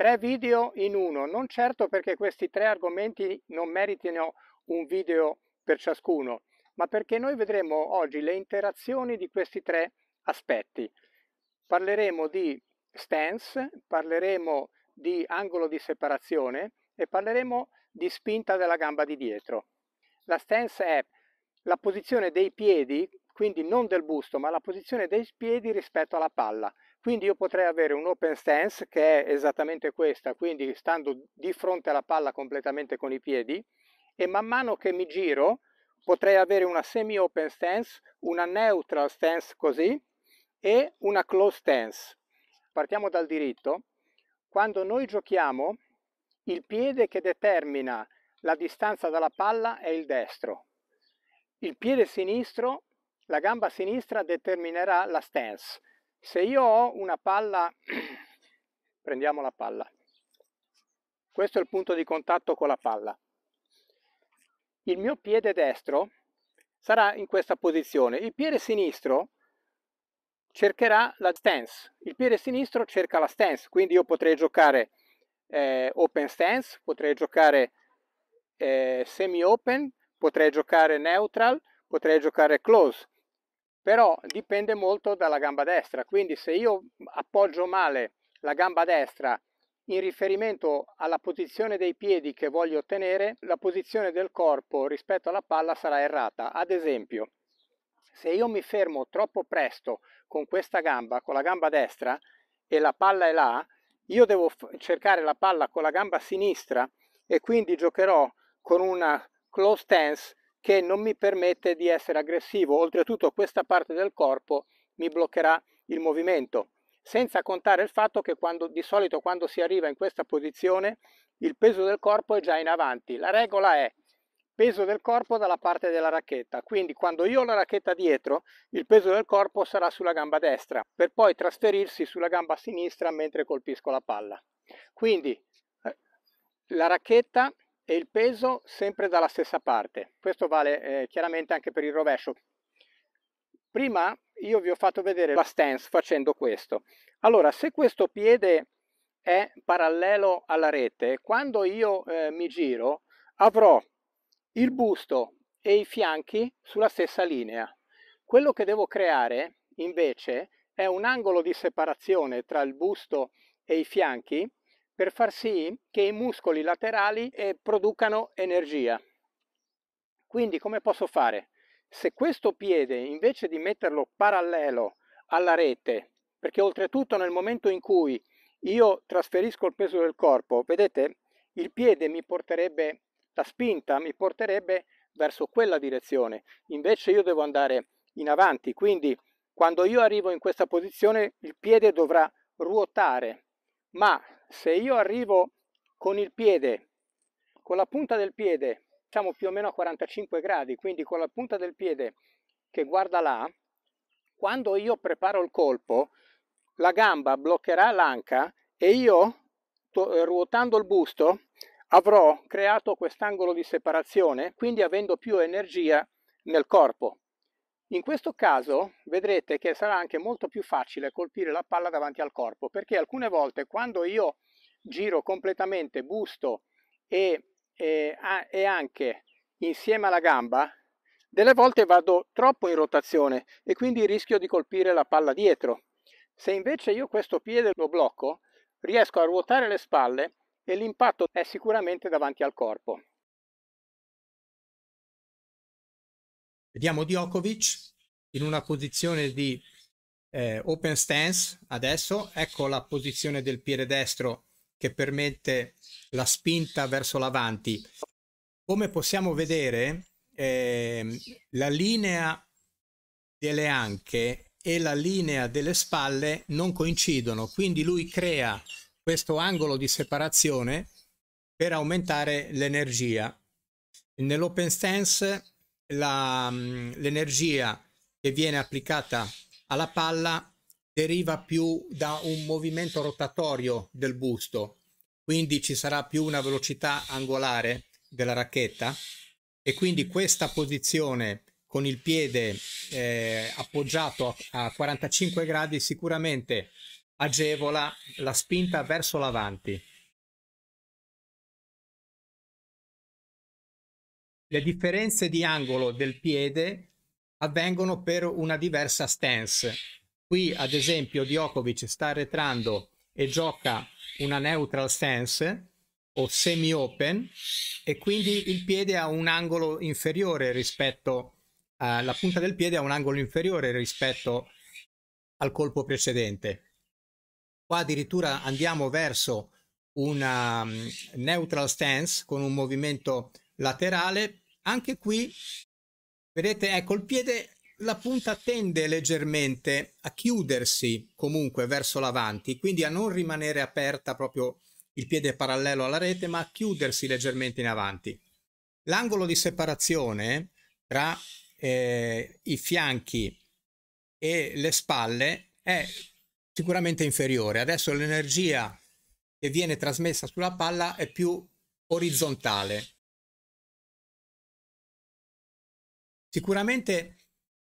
Tre video in uno, non certo perché questi tre argomenti non meritino un video per ciascuno, ma perché noi vedremo oggi le interazioni di questi tre aspetti. Parleremo di stance, parleremo di angolo di separazione e parleremo di spinta della gamba di dietro. La stance è la posizione dei piedi, quindi non del busto, ma la posizione dei piedi rispetto alla palla. Quindi io potrei avere un open stance che è esattamente questa, quindi stando di fronte alla palla completamente con i piedi e man mano che mi giro potrei avere una semi open stance, una neutral stance così e una close stance. Partiamo dal diritto. Quando noi giochiamo il piede che determina la distanza dalla palla è il destro. Il piede sinistro, la gamba sinistra determinerà la stance. Se io ho una palla, prendiamo la palla, questo è il punto di contatto con la palla. Il mio piede destro sarà in questa posizione, il piede sinistro cercherà la stance, il piede sinistro cerca la stance, quindi io potrei giocare eh, open stance, potrei giocare eh, semi open, potrei giocare neutral, potrei giocare close però dipende molto dalla gamba destra, quindi se io appoggio male la gamba destra in riferimento alla posizione dei piedi che voglio ottenere, la posizione del corpo rispetto alla palla sarà errata. Ad esempio, se io mi fermo troppo presto con questa gamba, con la gamba destra, e la palla è là, io devo cercare la palla con la gamba sinistra e quindi giocherò con una close stance che non mi permette di essere aggressivo. Oltretutto questa parte del corpo mi bloccherà il movimento. Senza contare il fatto che quando, di solito quando si arriva in questa posizione il peso del corpo è già in avanti. La regola è peso del corpo dalla parte della racchetta. Quindi quando io ho la racchetta dietro, il peso del corpo sarà sulla gamba destra, per poi trasferirsi sulla gamba sinistra mentre colpisco la palla. Quindi eh, la racchetta e il peso sempre dalla stessa parte. Questo vale eh, chiaramente anche per il rovescio. Prima io vi ho fatto vedere la stance facendo questo. Allora, se questo piede è parallelo alla rete, quando io eh, mi giro avrò il busto e i fianchi sulla stessa linea. Quello che devo creare invece è un angolo di separazione tra il busto e i fianchi per far sì che i muscoli laterali eh, producano energia. Quindi come posso fare? Se questo piede invece di metterlo parallelo alla rete, perché oltretutto nel momento in cui io trasferisco il peso del corpo, vedete, il piede mi porterebbe, la spinta mi porterebbe verso quella direzione, invece io devo andare in avanti, quindi quando io arrivo in questa posizione il piede dovrà ruotare, ma se io arrivo con il piede, con la punta del piede, diciamo più o meno a 45 gradi, quindi con la punta del piede che guarda là, quando io preparo il colpo, la gamba bloccherà l'anca e io, ruotando il busto, avrò creato quest'angolo di separazione, quindi avendo più energia nel corpo. In questo caso vedrete che sarà anche molto più facile colpire la palla davanti al corpo perché alcune volte quando io giro completamente busto e, e, a, e anche insieme alla gamba delle volte vado troppo in rotazione e quindi rischio di colpire la palla dietro. Se invece io questo piede lo blocco riesco a ruotare le spalle e l'impatto è sicuramente davanti al corpo. Vediamo Djokovic in una posizione di eh, open stance adesso, ecco la posizione del piede destro che permette la spinta verso l'avanti. Come possiamo vedere, eh, la linea delle anche e la linea delle spalle non coincidono, quindi lui crea questo angolo di separazione per aumentare l'energia. Nell'open stance la, mm, l'energia che viene applicata alla palla deriva più da un movimento rotatorio del busto, quindi ci sarà più una velocità angolare della racchetta e quindi mm. questa posizione con il piede eh, appoggiato a 45 gradi sicuramente agevola la spinta verso l'avanti. le differenze di angolo del piede avvengono per una diversa stance. Qui, ad esempio, Djokovic sta arretrando e gioca una neutral stance o semi open e quindi il piede ha un angolo inferiore rispetto a, eh, la punta del piede ha un angolo inferiore rispetto al colpo precedente. Qua addirittura andiamo verso una mm, neutral stance con un movimento laterale anche qui vedete ecco il piede la punta tende leggermente a chiudersi comunque verso l'avanti quindi a non rimanere aperta proprio il piede parallelo alla rete ma a chiudersi leggermente in avanti l'angolo di separazione tra eh, i fianchi e le spalle è sicuramente inferiore adesso l'energia che viene trasmessa sulla palla è più orizzontale Sicuramente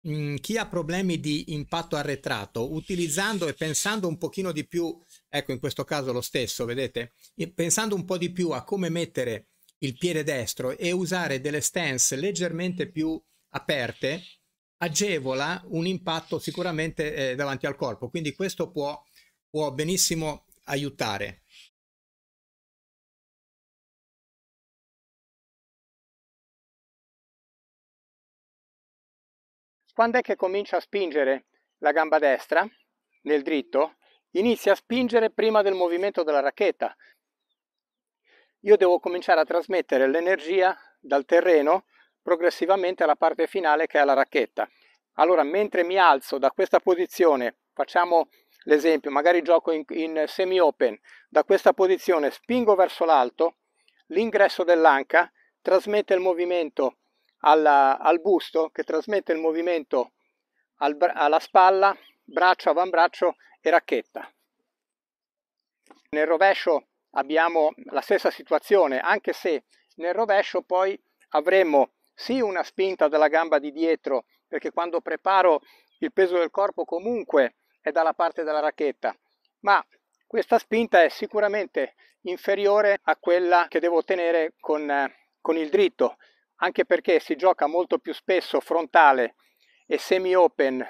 mh, mhmm, chi ha problemi di impatto arretrato, utilizzando e pensando un pochino di più, ecco in questo caso lo stesso, vedete, pensando un po' di più a come mettere il piede destro e usare delle stance leggermente più aperte, agevola un impatto sicuramente eh, davanti al corpo. Quindi questo può, può benissimo aiutare. quando è che comincia a spingere la gamba destra nel dritto, inizia a spingere prima del movimento della racchetta. Io devo cominciare a trasmettere l'energia dal terreno progressivamente alla parte finale che è la racchetta. Allora, mentre mi alzo da questa posizione, facciamo l'esempio, magari gioco in, in semi-open, da questa posizione spingo verso l'alto, l'ingresso dell'anca trasmette il movimento alla, al busto che trasmette il movimento al, alla spalla, braccio, avambraccio e racchetta. Nel rovescio abbiamo la stessa situazione, anche se nel rovescio poi avremo sì una spinta dalla gamba di dietro, perché quando preparo il peso del corpo comunque è dalla parte della racchetta, ma questa spinta è sicuramente inferiore a quella che devo ottenere con, con il dritto, anche perché si gioca molto più spesso frontale e semi open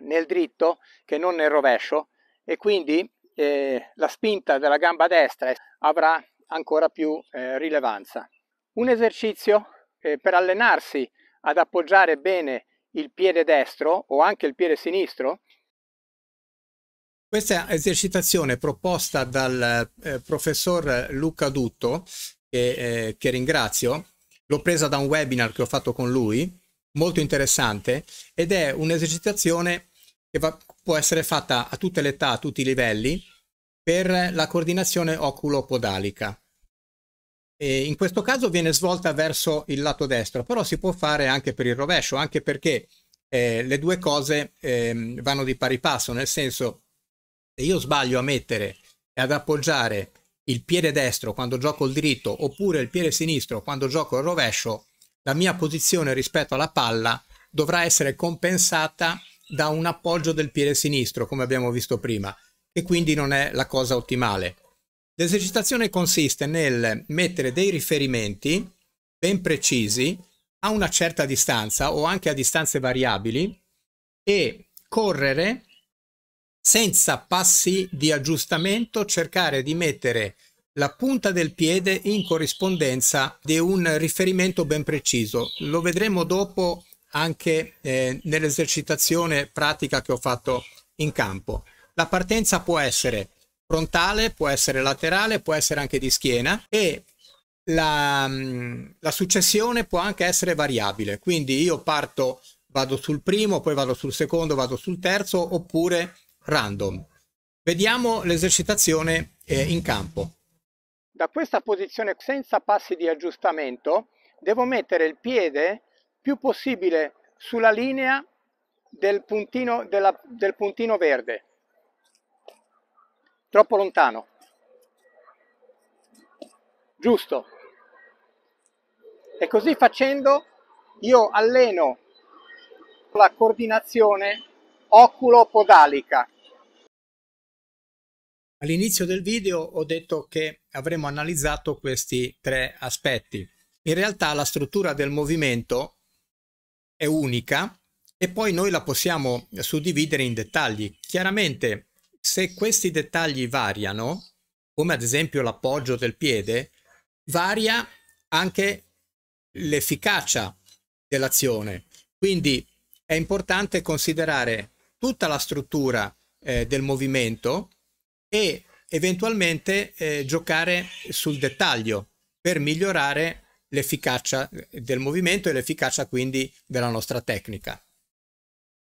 nel dritto che non nel rovescio e quindi eh, la spinta della gamba destra avrà ancora più eh, rilevanza. Un esercizio eh, per allenarsi ad appoggiare bene il piede destro o anche il piede sinistro questa esercitazione proposta dal eh, professor Luca Dutto, che, eh, che ringrazio, l'ho presa da un webinar che ho fatto con lui, molto interessante, ed è un'esercitazione che va, può essere fatta a tutte le età, a tutti i livelli, per la coordinazione oculo-podalica. E in questo caso viene svolta verso il lato destro, però si può fare anche per il rovescio, anche perché eh, le due cose eh, vanno di pari passo, nel senso se io sbaglio a mettere e ad appoggiare il piede destro quando gioco il diritto oppure il piede sinistro quando gioco il rovescio, la mia posizione rispetto alla palla dovrà essere compensata da un appoggio del piede sinistro, come abbiamo visto prima, e quindi non è la cosa ottimale. L'esercitazione consiste nel mettere dei riferimenti ben precisi a una certa distanza o anche a distanze variabili e correre senza passi di aggiustamento cercare di mettere la punta del piede in corrispondenza di un riferimento ben preciso. Lo vedremo dopo anche eh, nell'esercitazione pratica che ho fatto in campo. La partenza può essere frontale, può essere laterale, può essere anche di schiena e la, mm, la successione può anche essere variabile. Quindi io parto, vado sul primo, poi vado sul secondo, vado sul terzo oppure random. Vediamo l'esercitazione eh, in campo. Da questa posizione senza passi di aggiustamento devo mettere il piede più possibile sulla linea del puntino, della, del puntino verde. Troppo lontano. Giusto. E così facendo io alleno la coordinazione oculo-podalica, All'inizio del video ho detto che avremmo analizzato questi tre aspetti. In realtà la struttura del movimento è unica e poi noi la possiamo suddividere in dettagli. Chiaramente se questi dettagli variano, come ad esempio l'appoggio del piede, varia anche l'efficacia dell'azione. Quindi è importante considerare tutta la struttura eh, del movimento e eventualmente eh, giocare sul dettaglio per migliorare l'efficacia del movimento e l'efficacia quindi della nostra tecnica.